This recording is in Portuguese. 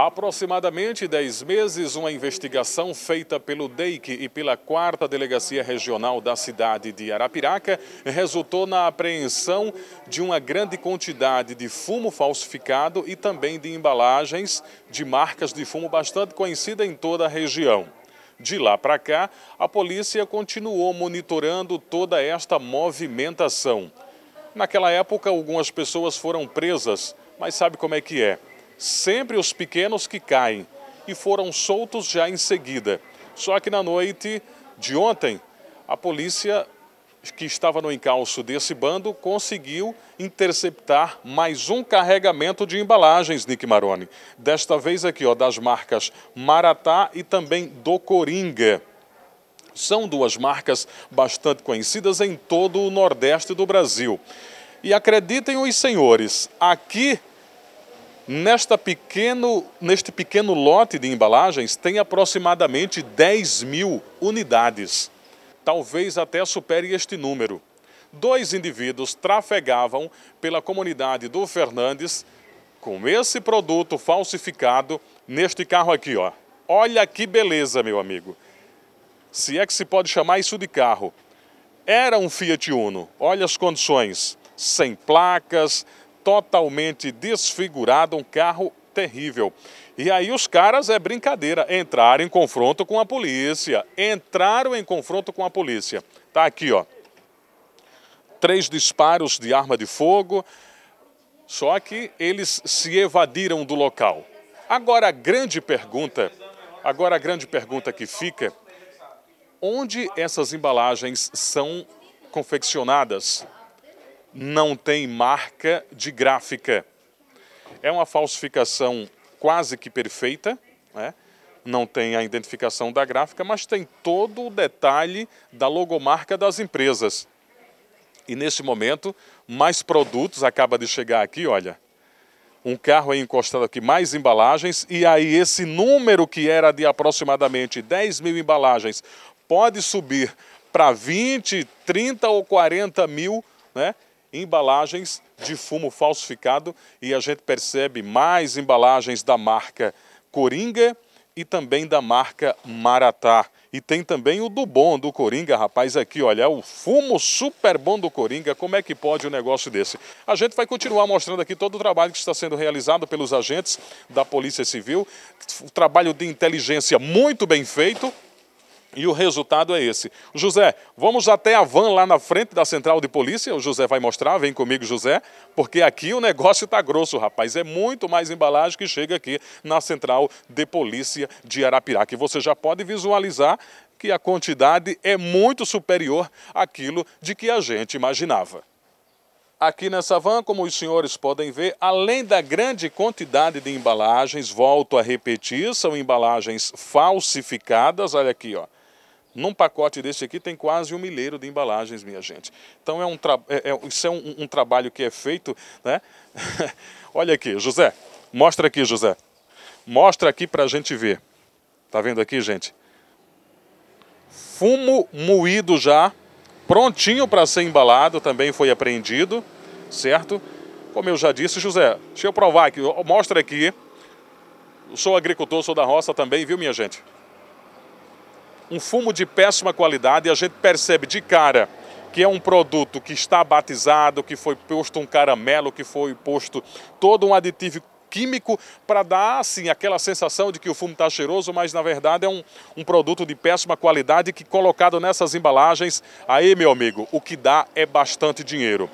Há aproximadamente 10 meses, uma investigação feita pelo DEIC e pela 4 Delegacia Regional da cidade de Arapiraca resultou na apreensão de uma grande quantidade de fumo falsificado e também de embalagens de marcas de fumo bastante conhecida em toda a região. De lá para cá, a polícia continuou monitorando toda esta movimentação. Naquela época, algumas pessoas foram presas, mas sabe como é que é? sempre os pequenos que caem e foram soltos já em seguida. Só que na noite de ontem, a polícia que estava no encalço desse bando conseguiu interceptar mais um carregamento de embalagens, Nick Maroni. Desta vez aqui, ó, das marcas Maratá e também do Coringa. São duas marcas bastante conhecidas em todo o Nordeste do Brasil. E acreditem os senhores, aqui Nesta pequeno, neste pequeno lote de embalagens tem aproximadamente 10 mil unidades. Talvez até supere este número. Dois indivíduos trafegavam pela comunidade do Fernandes com esse produto falsificado neste carro aqui, ó. Olha que beleza, meu amigo. Se é que se pode chamar isso de carro. Era um Fiat Uno. Olha as condições. Sem placas, totalmente desfigurado, um carro terrível. E aí os caras é brincadeira, entraram em confronto com a polícia, entraram em confronto com a polícia. Tá aqui, ó. Três disparos de arma de fogo. Só que eles se evadiram do local. Agora a grande pergunta, agora a grande pergunta que fica, onde essas embalagens são confeccionadas? não tem marca de gráfica. É uma falsificação quase que perfeita, né? não tem a identificação da gráfica, mas tem todo o detalhe da logomarca das empresas. E nesse momento, mais produtos acaba de chegar aqui, olha. Um carro aí encostado aqui, mais embalagens, e aí esse número que era de aproximadamente 10 mil embalagens pode subir para 20, 30 ou 40 mil, né? embalagens de fumo falsificado e a gente percebe mais embalagens da marca Coringa e também da marca Maratá. E tem também o do bom do Coringa, rapaz, aqui, olha, o fumo super bom do Coringa, como é que pode um negócio desse? A gente vai continuar mostrando aqui todo o trabalho que está sendo realizado pelos agentes da Polícia Civil, o trabalho de inteligência muito bem feito, e o resultado é esse. José, vamos até a van lá na frente da central de polícia. O José vai mostrar, vem comigo, José, porque aqui o negócio está grosso, rapaz. É muito mais embalagem que chega aqui na central de polícia de Arapiraca. E você já pode visualizar que a quantidade é muito superior àquilo de que a gente imaginava. Aqui nessa van, como os senhores podem ver, além da grande quantidade de embalagens, volto a repetir, são embalagens falsificadas, olha aqui, ó num pacote desse aqui tem quase um milheiro de embalagens, minha gente. Então é um é, é, isso é um, um, trabalho que é feito, né? Olha aqui, José. Mostra aqui, José. Mostra aqui para a gente ver. Tá vendo aqui, gente? Fumo moído já, prontinho para ser embalado, também foi apreendido, certo? Como eu já disse, José, deixa eu provar aqui. Mostra aqui. Sou agricultor, sou da roça também, viu, minha gente? um fumo de péssima qualidade e a gente percebe de cara que é um produto que está batizado, que foi posto um caramelo, que foi posto todo um aditivo químico para dar, assim, aquela sensação de que o fumo está cheiroso, mas na verdade é um, um produto de péssima qualidade que colocado nessas embalagens, aí meu amigo, o que dá é bastante dinheiro.